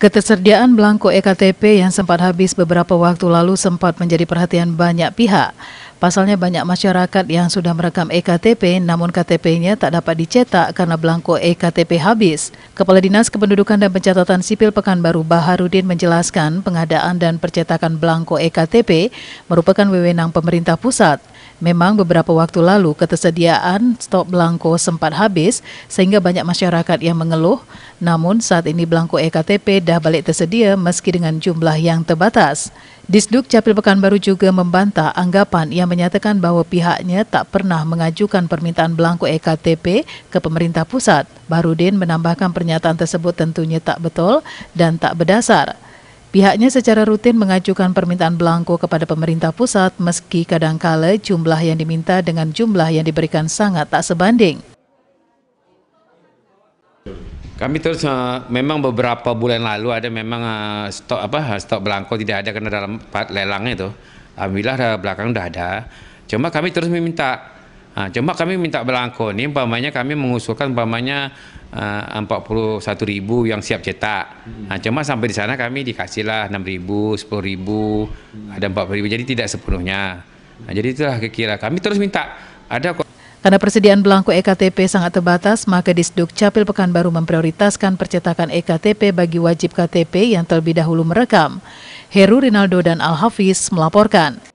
Ketersediaan belangko EKTP yang sempat habis beberapa waktu lalu sempat menjadi perhatian banyak pihak. Pasalnya banyak masyarakat yang sudah merekam EKTP namun KTP-nya tak dapat dicetak karena belangko EKTP habis. Kepala Dinas Kependudukan dan Pencatatan Sipil Pekanbaru Baharudin menjelaskan pengadaan dan percetakan belangko EKTP merupakan wewenang pemerintah pusat. Memang beberapa waktu lalu ketersediaan stok belangko sempat habis sehingga banyak masyarakat yang mengeluh. Namun saat ini belangko EKTP dah balik tersedia meski dengan jumlah yang terbatas. Disduk Capil Pekanbaru juga membantah anggapan yang menyatakan bahwa pihaknya tak pernah mengajukan permintaan belangko EKTP ke pemerintah pusat. Barudin menambahkan pernyataan tersebut tentunya tak betul dan tak berdasar. Pihaknya secara rutin mengajukan permintaan belangko kepada pemerintah pusat meski kadangkala jumlah yang diminta dengan jumlah yang diberikan sangat tak sebanding. Kami terus uh, memang beberapa bulan lalu ada memang uh, stok apa eh, stok belangko tidak ada karena dalam lelangnya itu. Alhamdulillah belakang sudah ada. Cuma kami terus meminta Nah, cuma kami minta belangko ini umpamanya kami mengusulkan umpamanya uh, 41.000 yang siap cetak. Hmm. Nah, cuma sampai di sana kami dikasihlah 6.000, 10.000, hmm. ada 40.000 Jadi tidak sepenuhnya. Nah, jadi itulah kira kami terus minta ada kok karena persediaan belangko EKTP sangat terbatas, maka Disduk Capil Pekanbaru memprioritaskan percetakan EKTP bagi wajib KTP yang terlebih dahulu merekam. Heru Rinaldo dan Al Hafiz melaporkan.